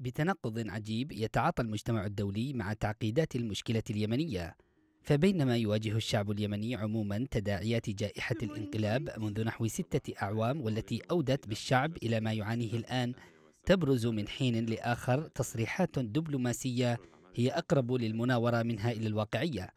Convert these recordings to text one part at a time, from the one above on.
بتناقض عجيب يتعاطى المجتمع الدولي مع تعقيدات المشكلة اليمنية فبينما يواجه الشعب اليمني عموما تداعيات جائحة الانقلاب منذ نحو ستة أعوام والتي أودت بالشعب إلى ما يعانيه الآن تبرز من حين لآخر تصريحات دبلوماسية هي أقرب للمناورة منها إلى الواقعية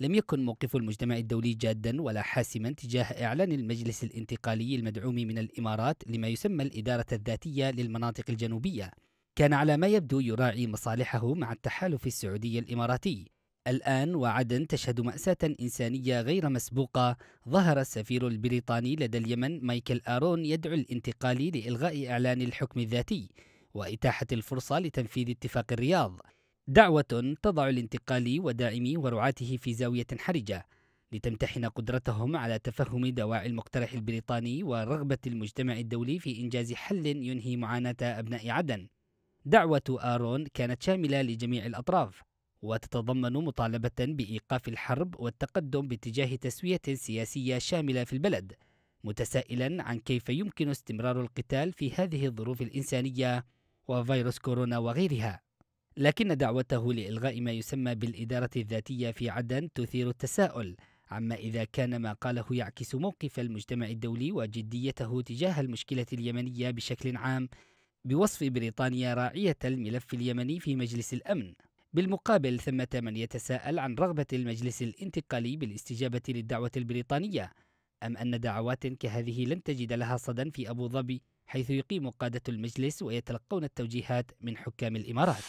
لم يكن موقف المجتمع الدولي جادا ولا حاسما تجاه إعلان المجلس الانتقالي المدعوم من الإمارات لما يسمى الإدارة الذاتية للمناطق الجنوبية كان على ما يبدو يراعي مصالحه مع التحالف السعودي الإماراتي الآن وعدن تشهد مأساة إنسانية غير مسبوقة ظهر السفير البريطاني لدى اليمن مايكل آرون يدعو الانتقال لإلغاء إعلان الحكم الذاتي وإتاحة الفرصة لتنفيذ اتفاق الرياض دعوة تضع الانتقالي وداعمي ورعاته في زاوية حرجة لتمتحن قدرتهم على تفهم دواعي المقترح البريطاني ورغبة المجتمع الدولي في إنجاز حل ينهي معاناة أبناء عدن دعوة آرون كانت شاملة لجميع الأطراف وتتضمن مطالبة بإيقاف الحرب والتقدم باتجاه تسوية سياسية شاملة في البلد متسائلا عن كيف يمكن استمرار القتال في هذه الظروف الإنسانية وفيروس كورونا وغيرها لكن دعوته لإلغاء ما يسمى بالإدارة الذاتية في عدن تثير التساؤل عما إذا كان ما قاله يعكس موقف المجتمع الدولي وجديته تجاه المشكلة اليمنية بشكل عام بوصف بريطانيا راعية الملف اليمني في مجلس الأمن بالمقابل ثمة من يتساءل عن رغبة المجلس الانتقالي بالاستجابة للدعوة البريطانية أم أن دعوات كهذه لن تجد لها صدى في أبو ظبي حيث يقيم قادة المجلس ويتلقون التوجيهات من حكام الإمارات